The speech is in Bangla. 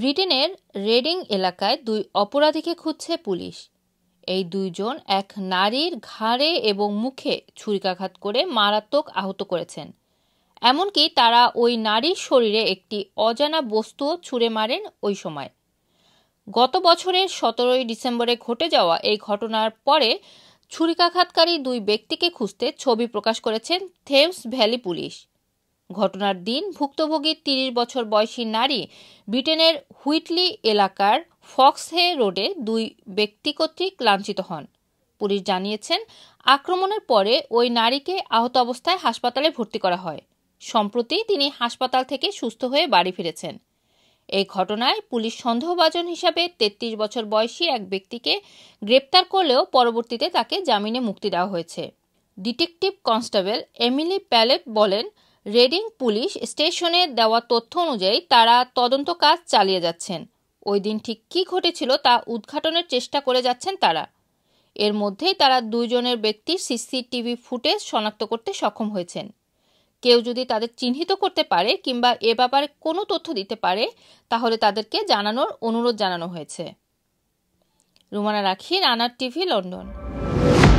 ব্রিটেনের রেডিং এলাকায় দুই অপরাধীকে খুঁজছে পুলিশ এই দুইজন এক নারীর ঘাড়ে এবং মুখে ছুরিকাঘাত করে মারাত্মক আহত করেছেন এমনকি তারা ওই নারীর শরীরে একটি অজানা বস্তু ছুঁড়ে মারেন ওই সময় গত বছরের সতেরোই ডিসেম্বরে ঘটে যাওয়া এই ঘটনার পরে ছুরিকাঘাতকারী দুই ব্যক্তিকে খুঁজতে ছবি প্রকাশ করেছেন থেমস ভ্যালি পুলিশ ঘটনার দিন ভুক্তভোগী তিরিশ বছর বয়সী নারী ব্রিটেনের হুইটলি এলাকার ফক্সহে রোডে দুই ব্যক্তি কর্তৃক লাঞ্ছিত হন পুলিশ জানিয়েছেন আক্রমণের পরে ওই নারীকে আহত অবস্থায় হাসপাতালে ভর্তি করা হয় সম্প্রতি তিনি হাসপাতাল থেকে সুস্থ হয়ে বাড়ি ফিরেছেন এই ঘটনায় পুলিশ সন্দেহভাজন হিসাবে তেত্রিশ বছর বয়সী এক ব্যক্তিকে গ্রেপ্তার করলেও পরবর্তীতে তাকে জামিনে মুক্তি দেওয়া হয়েছে ডিটেকটিভ কনস্টেবল এমিলি প্যালেট বলেন রেডিং পুলিশ স্টেশনে দেওয়া তথ্য অনুযায়ী তারা তদন্ত কাজ চালিয়ে যাচ্ছেন ওই দিন ঠিক কী ঘটেছিল তা উদ্ঘাটনের চেষ্টা করে যাচ্ছেন তারা এর মধ্যেই তারা দুইজনের ব্যক্তির সিসিটিভি ফুটেজ শনাক্ত করতে সক্ষম হয়েছেন কেউ যদি তাদের চিহ্নিত করতে পারে কিংবা এ ব্যাপারে কোনো তথ্য দিতে পারে তাহলে তাদেরকে জানানোর অনুরোধ জানানো হয়েছে রুমানা রাখি রানার টিভি লন্ডন